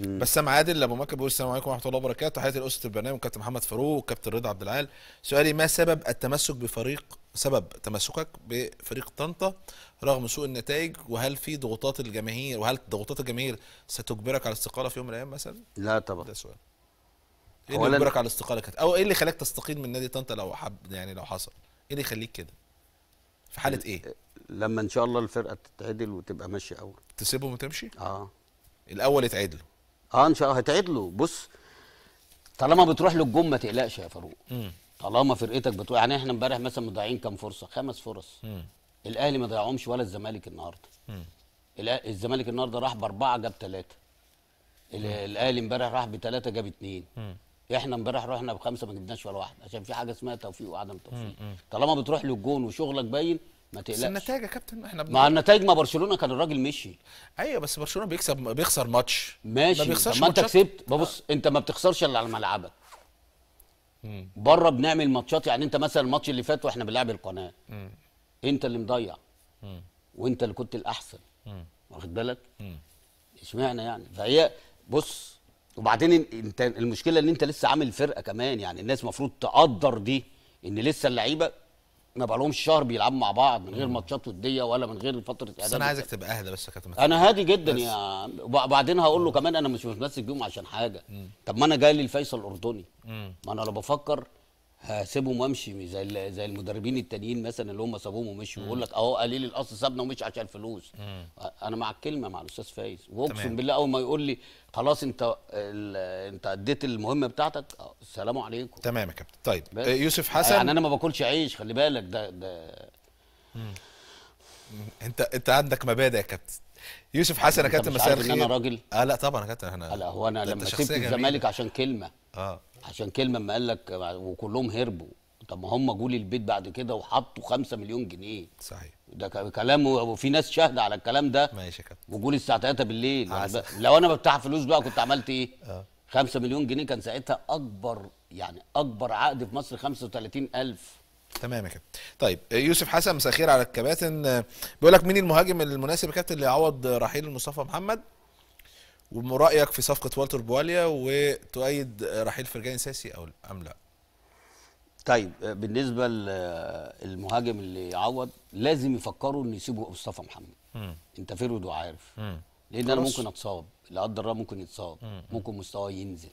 بسام عادل ابو مكه بيقول السلام عليكم ورحمه الله وبركاته تحياتي الاسره البرنامج كابتن محمد فاروق وكابتن رضا عبد العال سؤالي ما سبب التمسك بفريق سبب تمسكك بفريق طنطا رغم سوء النتائج وهل في ضغوطات الجماهير وهل ضغوطات الجماهير ستجبرك على الاستقاله في يوم من الايام مثلا لا طبعا ده سؤال ايه اللي يجبرك على الاستقاله كده؟ او ايه اللي خلاك تستقيل من نادي طنطا لو حب يعني لو حصل ايه اللي يخليك كده في حاله ايه لما ان شاء الله الفرقه تتعدل وتبقى ماشيه اول تسيبهم وتمشي اه الاول يتعدلوا اه ان شاء الله هتعيد له بص طالما بتروح للجون ما تقلقش يا فاروق طالما فرقتك بتروح يعني احنا امبارح مثلا مضيعين كام فرصه خمس فرص مم. الاهلي ما ضيعهمش ولا الزمالك النهارده الزمالك النهارده راح باربعه جاب ثلاثه الاهلي امبارح راح بثلاثه جاب اثنين احنا امبارح رحنا بخمسه ما جبناش ولا واحده عشان في حاجه اسمها توفيق وعدم توفيق طالما بتروح للجون وشغلك باين ما تقلقش بس النتائج يا كابتن احنا بن... مع النتائج ما برشلونه كان الراجل مشي ايوه بس برشلونه بيكسب بيخسر ماتش ماشي ما بيخسرش ما انت كسبت ببص آه. انت ما بتخسرش الا على ملعبك بره بنعمل ماتشات يعني انت مثلا الماتش اللي فات واحنا بنلعب القناه مم. انت اللي مضيع مم. وانت اللي كنت الاحسن واخد بالك اشمعنى يعني فهي بص وبعدين انت المشكله ان انت لسه عامل فرقه كمان يعني الناس المفروض تقدر دي ان لسه اللعيبه ما بقالهمش شهر بيلعبوا مع بعض من غير ماتشات وديه ولا من غير فتره اعداد بس انا عايزك تبقى اهدى بس يا كابتن انا هادي جدا يا وبعدين هقول له كمان انا مش متمسك بيهم عشان حاجه مم. طب ما انا جاي لي الفيصل الاردني ما انا لو بفكر هسيبهم وامشي زي زي المدربين التانيين مثلا اللي هم سابوهم ومشوا يقول لك اهو قليل الاصل سابنا ومشي عشان فلوس انا مع الكلمه مع الاستاذ فايز واقسم بالله اول ما يقول لي خلاص انت انت اديت المهمه بتاعتك أه، السلام عليكم تمام يا كابتن طيب بس. آه، يوسف حسن يعني انا ما باكلش عيش خلي بالك ده ده انت انت عندك مبادئ يا كابتن يوسف حسن يا كابتن مساء الخير انا راجل اه لا طبعا يا كابتن انا لا هو انا لما سبت الزمالك عشان كلمه اه عشان كلمه ما قال لك وكلهم هربوا طب ما هم جولي البيت بعد كده وحطوا 5 مليون جنيه صحيح ده كلام وفي ناس شاهده على الكلام ده ماشي يا كابتن وجولي الساعه 3 بالليل عزب. يعني لو انا بفتح فلوس بقى كنت عملت ايه؟ اه 5 مليون جنيه كان ساعتها اكبر يعني اكبر عقد في مصر 35000 تمام يا كابتن طيب يوسف حسن مساخير على الكباتن بيقول لك مين المهاجم المناسب يا كابتن اللي يعوض رحيل مصطفى محمد ورايك في صفقه والتر بواليا وتؤيد رحيل فرجاني ساسي او ام لا طيب بالنسبه للمهاجم اللي يعوض لازم يفكروا ان يسيبوا مصطفى محمد مم. انت فرد وعارف م. لان انا ممكن اتصاب لا قدر الله ممكن يتصاب ممكن مستواه ينزل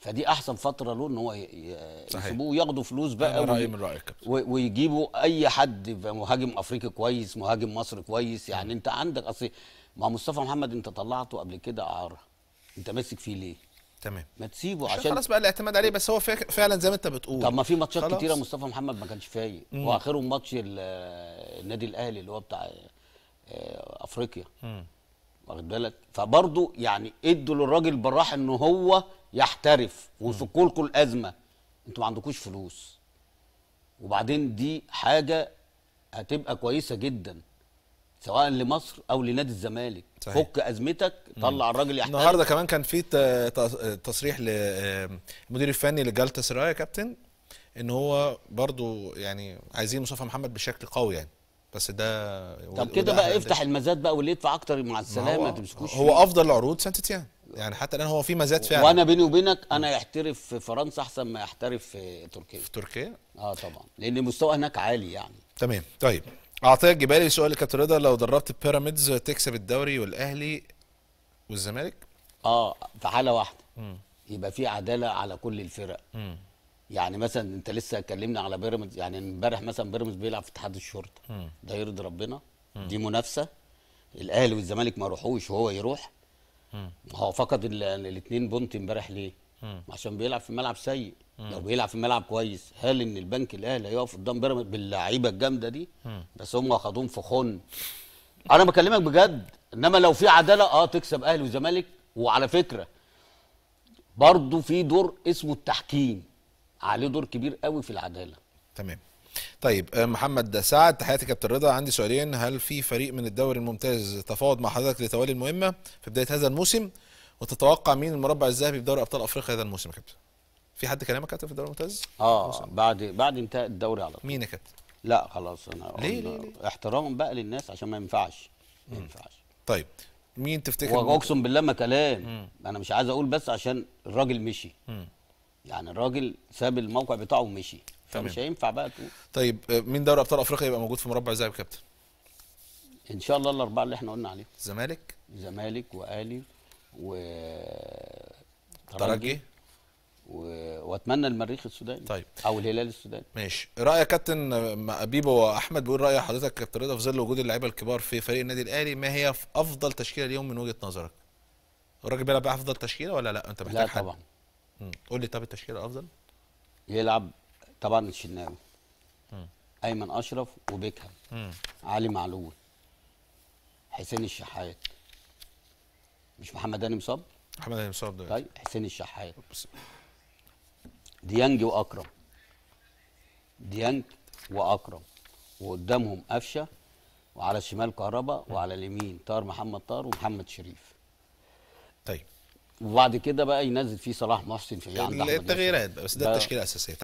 فدي احسن فتره له ان هو يسيبوه وياخدوا فلوس بقى أنا رأيي من رايك ويجيبوا اي حد مهاجم افريقي كويس مهاجم مصري كويس يعني مم. انت عندك اصل مع مصطفى محمد انت طلعته قبل كده اعاره انت ماسك فيه ليه تمام ما تسيبه عشان خلاص بقى الاعتماد عليه بس هو فعلا زي ما انت بتقول طب ما في ماتشات كتيره مصطفى محمد ما كانش فايق واخرهم ماتش النادي الاهلي اللي هو بتاع آه، افريقيا واخد بالك فبرضه يعني ادوا للراجل براح ان هو يحترف وفكوا لكم الازمه انتوا ما عندكوش فلوس وبعدين دي حاجه هتبقى كويسه جدا سواء لمصر او لنادي الزمالك صحيح. فك ازمتك طلع الراجل يحترم النهارده كمان كان في تصريح للمدير آه، الفني لجالتا سرايا يا كابتن ان هو برضو يعني عايزين مصطفى محمد بشكل قوي يعني بس ده طب كده بقى افتح المزاد بقى واللي يدفع اكتر مع السلامه ما تمسكوش هو هو افضل العروض سانتيتيان يعني حتى الان هو في مزاد فعلا وانا بيني وبينك انا يحترف في فرنسا احسن ما يحترف في تركيا في تركيا اه طبعا لان مستواه هناك عالي يعني تمام طيب اعطيك الجبالي سؤال كابتن رضا لو دربت بيراميدز تكسب الدوري والاهلي والزمالك اه في حاله واحده مم. يبقى في عداله على كل الفرق مم. يعني مثلا انت لسه اتكلمنا على بيراميدز يعني امبارح مثلا بيراميدز بيلعب في اتحاد الشرطه مم. ده يرضي ربنا مم. دي منافسه الاهلي والزمالك ما روحوش وهو يروح مم. هو فقد الاثنين بونت امبارح ليه؟ عشان بيلعب في ملعب سيء لو بيلعب في ملعب كويس هل ان البنك الاهلي هيقف قدام بيراميدز باللعيبه الجامده دي بس هم واخدوهم في خن انا بكلمك بجد انما لو في عداله اه تكسب اهلي وزمالك وعلى فكره برضه في دور اسمه التحكيم عليه دور كبير قوي في العداله تمام طيب آه، محمد سعد تحياتي كابتن رضا عندي سؤالين هل في فريق من الدوري الممتاز تفاوض مع حضرتك لتوالي المهمه في بدايه هذا الموسم وتتوقع مين المربع الذهبي في دوري ابطال افريقيا هذا الموسم يا كابتن؟ في حد كلامك كابتن في الدوري الممتاز؟ اه الموسم. بعد بعد انتهاء الدوري على طول مين يا كابتن؟ لا خلاص انا ليه, ليه, احتراما بقى للناس عشان ما ينفعش ما ينفعش طيب مين تفتكر واقسم بالله ما كلام مم. انا مش عايز اقول بس عشان الراجل مشي مم. يعني الراجل ساب الموقع بتاعه ومشي فمش هينفع بقى تقول طيب آه، مين دوري ابطال افريقيا يبقى موجود في مربع الذهبي كابتن؟ ان شاء الله الاربعه اللي احنا قلنا عليهم الزمالك الزمالك واهلي ترجي و... واتمنى المريخ السوداني طيب او الهلال السوداني ماشي راي كابتن بيبو واحمد بيقول راي حضرتك كابتن رضا في ظل وجود اللعيبه الكبار في فريق النادي الاهلي ما هي افضل تشكيله ليهم من وجهه نظرك الراجل بيلعب افضل تشكيله ولا لا انت محتاج لا حد. طبعا قول لي طب التشكيله افضل يلعب طبعا الشناوي ايمن اشرف وبيكهام علي معلول حسين الشحات مش محمد هاني مصاب محمد هاني مصاب دلوقتي طيب حسين الشحات ديانج واكرم ديانج واكرم وقدامهم قفشه وعلى الشمال كهربا وعلى اليمين طار محمد طار ومحمد شريف طيب وبعد كده بقى ينزل فيه صلاح محسن في عند التغييرات بس ده التشكيله الاساسيه